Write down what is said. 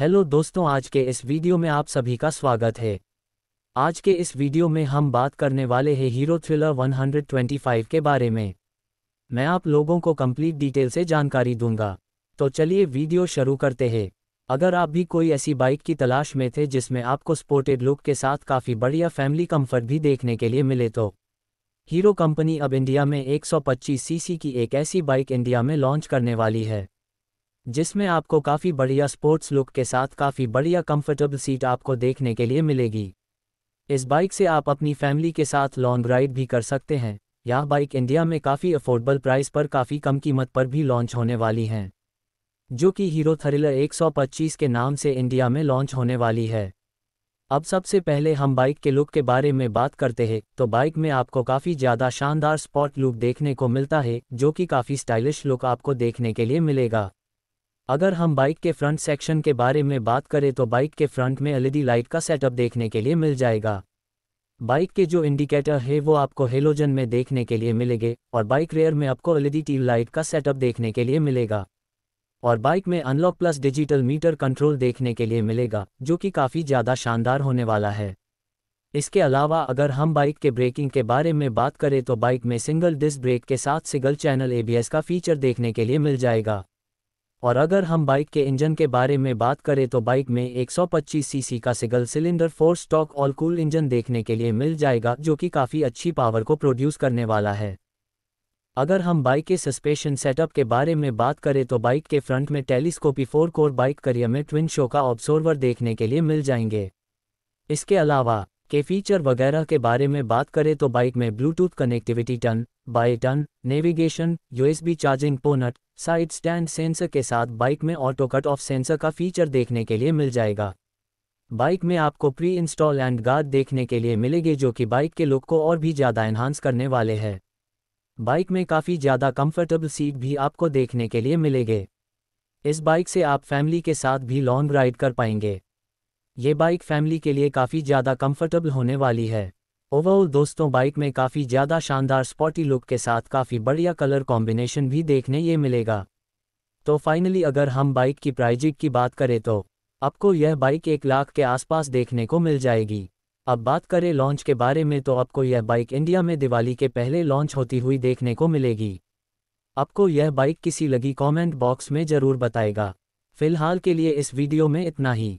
hello दोस्तों आज के इस वीडियो में आप सभी का स्वागत है आज के इस वीडियो में हम बात करने वाले हैं हीरो थ्रिलर 125 के बारे में मैं आप लोगों को कंप्लीट डिटेल से जानकारी दूंगा तो चलिए वीडियो शुरू करते हैं अगर आप भी कोई ऐसी बाइक की तलाश में थे जिसमें आपको स्पोर्टेड लुक के साथ काफ़ी बढ़िया फैमिली कम्फर्ट भी देखने के लिए मिले तो हीरो कंपनी अब इंडिया में 125 सीसी की एक ऐसी बाइक इंडिया में लॉन्च करने वाली है जिसमें आपको काफ़ी बढ़िया स्पोर्ट्स लुक के साथ काफ़ी बढ़िया कंफर्टेबल सीट आपको देखने के लिए मिलेगी इस बाइक से आप अपनी फैमिली के साथ लॉन्ग राइड भी कर सकते हैं यह बाइक इंडिया में काफ़ी अफोर्डेबल प्राइस पर काफ़ी कम कीमत पर भी लॉन्च होने वाली हैं जो कि हीरो थ्रिलर 125 के नाम से इंडिया में लॉन्च होने वाली है अब सबसे पहले हम बाइक के लुक के बारे में बात करते हैं तो बाइक में आपको काफ़ी ज़्यादा शानदार स्पॉट लुक देखने को मिलता है जो कि काफ़ी स्टाइलिश लुक आपको देखने के लिए मिलेगा अगर हम बाइक के फ्रंट सेक्शन के बारे में बात करें तो बाइक के फ्रंट में एलईडी लाइट का सेटअप देखने के लिए मिल जाएगा बाइक के जो इंडिकेटर है वो आपको हेलोजन में देखने के लिए मिलेंगे और बाइक रेयर में आपको एलईडी टी लाइट का सेटअप देखने के लिए मिलेगा और बाइक में analogue plus digital meter control देखने के लिए मिलेगा जो कि काफ़ी ज़्यादा शानदार होने वाला है इसके अलावा अगर हम बाइक के ब्रेकिंग के बारे में बात करें तो बाइक में सिंगल डिस्क ब्रेक के साथ सिंगल चैनल एबीएस का फीचर देखने के लिए मिल जाएगा और अगर हम बाइक के इंजन के बारे में बात करें तो बाइक में 125 सीसी का single cylinder four stroke oil cool engine देखने के लिए मिल जाएगा जो कि काफ़ी अच्छी पावर को प्रोड्यूस करने वाला है अगर हम बाइक के सस्पेशन सेटअप के बारे में बात करें तो बाइक के फ्रंट में टेलीस्कोपी फोर कोर बाइक करियर में ट्विन शो का ऑब्जोर्वर देखने के लिए मिल जाएंगे इसके अलावा के फीचर वगैरह के बारे में बात करें तो बाइक में Bluetooth connectivity turn by turn navigation USB charging port side stand sensor के साथ बाइक में ऑटो कट ऑफ सेंसर का फीचर देखने के लिए मिल जाएगा बाइक में आपको प्री इंस्टॉल एंड गार्ड देखने के लिए मिलेगी जो कि बाइक के लुक को और भी ज़्यादा एनहांस करने वाले हैं बाइक में काफ़ी ज़्यादा कंफर्टेबल सीट भी आपको देखने के लिए मिलेंगे इस बाइक से आप फैमिली के साथ भी लॉन्ग राइड कर पाएंगे ये बाइक फैमिली के लिए काफ़ी ज़्यादा कंफर्टेबल होने वाली है ओवरऑल दोस्तों बाइक में काफ़ी ज़्यादा शानदार स्पॉटी लुक के साथ काफ़ी बढ़िया कलर कॉम्बिनेशन भी देखने ये मिलेगा तो फाइनली अगर हम बाइक की प्राइजिक की बात करें तो आपको यह बाइक एक लाख के आसपास देखने को मिल जाएगी अब बात करें लॉन्च के बारे में तो आपको यह बाइक इंडिया में दिवाली के पहले लॉन्च होती हुई देखने को मिलेगी आपको यह बाइक किसी लगी कमेंट बॉक्स में ज़रूर बताएगा फिलहाल के लिए इस वीडियो में इतना ही